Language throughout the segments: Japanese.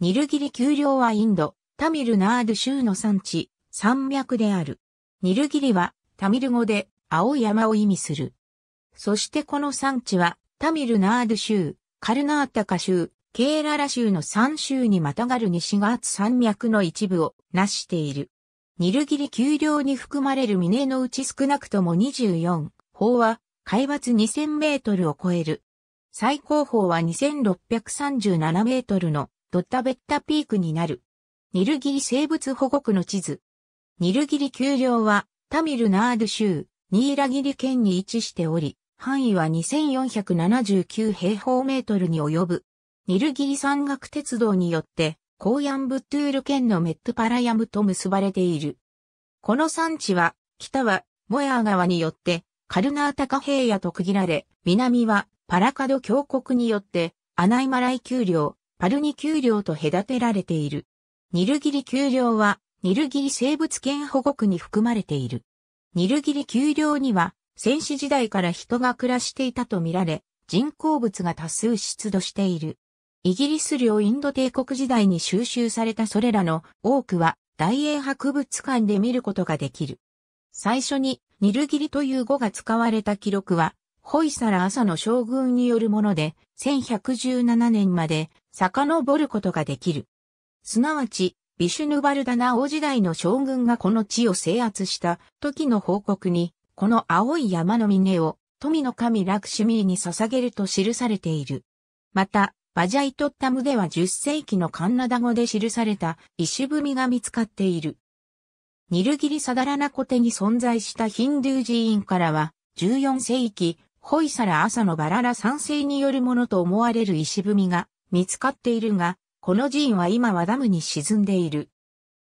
ニルギリ丘陵はインド、タミルナード州の産地、山脈である。ニルギリはタミル語で青い山を意味する。そしてこの産地はタミルナード州、カルナータカ州、ケーララ州の3州にまたがる西がー山脈の一部をなしている。ニルギリ丘陵に含まれる峰のうち少なくとも24、峰は海抜2000メートルを超える。最高峰は2637メートルのドッタベッタピークになる。ニルギリ生物保護区の地図。ニルギリ丘陵は、タミルナード州、ニーラギリ県に位置しており、範囲は2479平方メートルに及ぶ。ニルギリ山岳鉄道によって、コーヤンブットゥール県のメットパラヤムと結ばれている。この産地は、北は、モヤー川によって、カルナータカ平野と区切られ、南は、パラカド峡谷によって、アナイマライ丘陵、パルニ丘陵と隔てられている。ニルギリ丘陵は、ニルギリ生物圏保護区に含まれている。ニルギリ丘陵には、戦死時代から人が暮らしていたとみられ、人工物が多数出土している。イギリス領インド帝国時代に収集されたそれらの多くは、大英博物館で見ることができる。最初に、ニルギリという語が使われた記録は、ホイサラ朝の将軍によるもので、1117年まで遡ることができる。すなわち、ビシュヌバルダナ王時代の将軍がこの地を制圧した時の報告に、この青い山の峰を富の神ラクシュミーに捧げると記されている。また、バジャイトッタムでは10世紀のカンナダ語で記された石踏みが見つかっている。ニルギリサダラナコテに存在したヒンドゥー寺院からは、14世紀、ホイサラ朝のバララ三世によるものと思われる石踏みが見つかっているが、この寺院は今はダムに沈んでいる。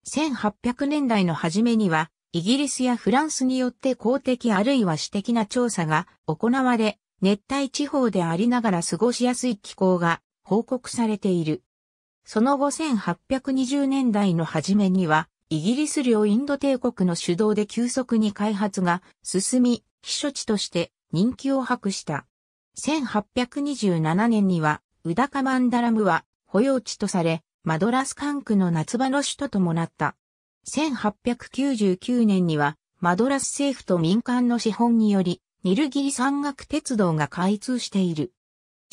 1800年代の初めには、イギリスやフランスによって公的あるいは私的な調査が行われ、熱帯地方でありながら過ごしやすい気候が報告されている。その後1820年代の初めには、イギリス領インド帝国の主導で急速に開発が進み、避暑地として人気を博した。1827年にはウダカマンダラムは保養地とされ、マドラス管区の夏場の首都ともなった。1899年には、マドラス政府と民間の資本により、ニルギリ山岳鉄道が開通している。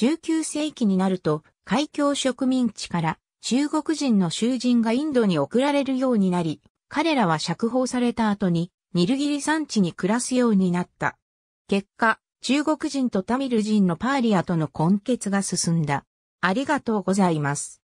19世紀になると、海峡植民地から中国人の囚人がインドに送られるようになり、彼らは釈放された後に、ニルギリ山地に暮らすようになった。結果、中国人とタミル人のパーリアとの根結が進んだ。ありがとうございます。